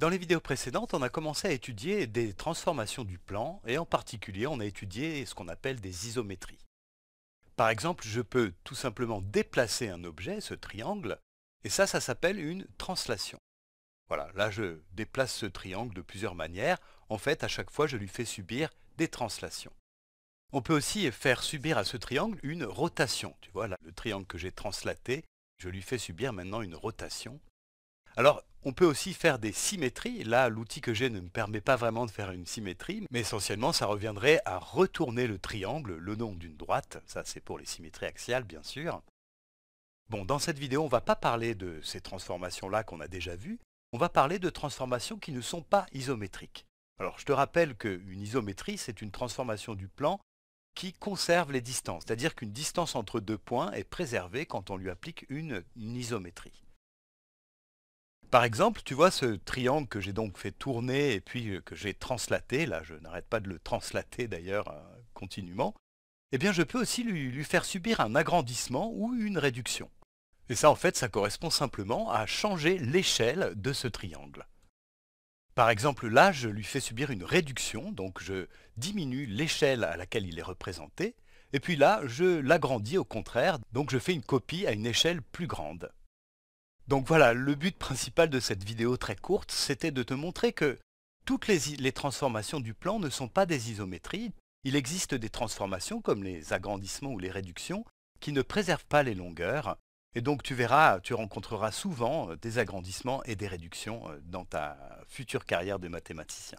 Dans les vidéos précédentes, on a commencé à étudier des transformations du plan et en particulier on a étudié ce qu'on appelle des isométries. Par exemple, je peux tout simplement déplacer un objet, ce triangle, et ça, ça s'appelle une translation. Voilà, là je déplace ce triangle de plusieurs manières. En fait, à chaque fois, je lui fais subir des translations. On peut aussi faire subir à ce triangle une rotation. Tu vois, là, le triangle que j'ai translaté, je lui fais subir maintenant une rotation. Alors, on peut aussi faire des symétries. Là, l'outil que j'ai ne me permet pas vraiment de faire une symétrie, mais essentiellement, ça reviendrait à retourner le triangle, le nom d'une droite. Ça, c'est pour les symétries axiales, bien sûr. Bon, dans cette vidéo, on ne va pas parler de ces transformations-là qu'on a déjà vues. On va parler de transformations qui ne sont pas isométriques. Alors, je te rappelle qu'une isométrie, c'est une transformation du plan qui conserve les distances, c'est-à-dire qu'une distance entre deux points est préservée quand on lui applique une isométrie. Par exemple, tu vois ce triangle que j'ai donc fait tourner et puis euh, que j'ai translaté, là je n'arrête pas de le translater d'ailleurs euh, continuellement, eh bien je peux aussi lui, lui, faire subir un agrandissement ou une réduction. Et ça en fait ça correspond simplement à changer l'échelle de ce triangle. Par exemple là je lui fais subir une réduction, donc je diminue l'échelle à laquelle il est représenté, et puis là je l'agrandis au contraire, donc je fais une copie à une échelle plus grande. Donc voilà, le but principal de cette vidéo très courte, c'était de te montrer que toutes les, transformations du plan ne sont pas des isométries. Il existe des transformations comme les agrandissements ou les réductions qui ne préservent pas les longueurs. Et donc tu verras, tu rencontreras souvent euh, des agrandissements et des réductions euh, dans ta future carrière de mathématicien.